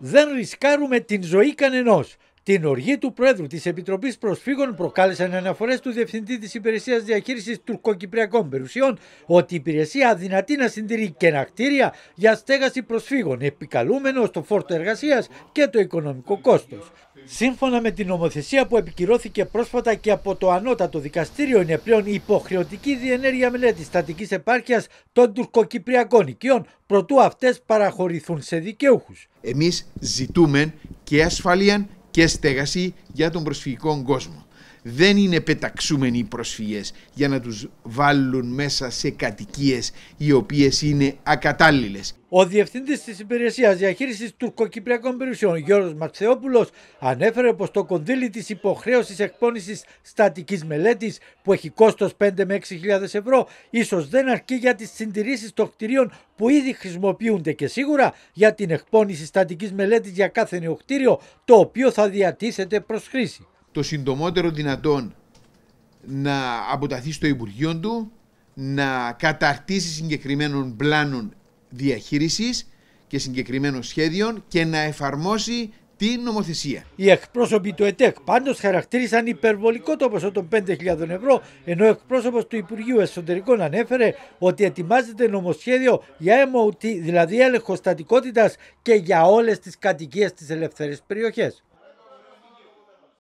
δεν ρισκάρουμε την ζωή κανενός. Την οργή του Πρόεδρου της Επιτροπής Προσφύγων προκάλεσαν αναφορές του Διευθυντή της Υπηρεσίας Διαχείρισης Τουρκοκυπριακών Περιουσιών ότι η υπηρεσία αδυνατεί να συντηρεί να κτίρια για στέγαση προσφύγων, επικαλούμενο στο φόρτο εργασίας και το οικονομικό κόστος. Σύμφωνα με την νομοθεσία που επικυρώθηκε πρόσφατα και από το ανώτατο δικαστήριο, είναι πλέον υποχρεωτική διενέργεια μελέτης στατικής επάρκειας των τουρκοκυπριακών οικείων, προτού αυτές παραχωρηθούν σε δικαιούχους. Εμείς ζητούμε και ασφαλεία και στέγαση για τον προσφυγικό κόσμο δεν είναι πεταξούμενοι οι προσφυγές για να τους βάλουν μέσα σε κατοικίες οι οποίες είναι ακατάλληλες. Ο Διευθύντης της Υπηρεσίας Διαχείρισης Τουρκοκυπριακών Περιουσιών, Γιώργος Μαρτσεόπουλο, ανέφερε πως το κονδύλι της υποχρέωσης εκπώνηση στατικής μελέτης, που έχει κόστος 5 με 6.000 ευρώ, ίσως δεν αρκεί για τις συντηρήσεις των κτηρίων που ήδη χρησιμοποιούνται και σίγουρα για την εκπώνηση στατικής μελέτης για κάθε νεοκτήριο, το οποίο θα διατίθεται προς χρήση το συντομότερο δυνατόν να αποταθεί στο Υπουργείο του, να καταρτήσει συγκεκριμένων πλάνων διαχείρισης και συγκεκριμένων σχέδιων και να εφαρμόσει την νομοθεσία. Οι εκπρόσωποι του ΕΤΕΚ πάντως χαρακτήρισαν υπερβολικό το ποσό των 5.000 ευρώ, ενώ ο εκπρόσωπος του Υπουργείου Εσωτερικών ανέφερε ότι ετοιμάζεται νομοσχέδιο για MOT, δηλαδή έλεγχο στατικότητας και για όλες τις κατοικίες της ελεύθερης περιοχές.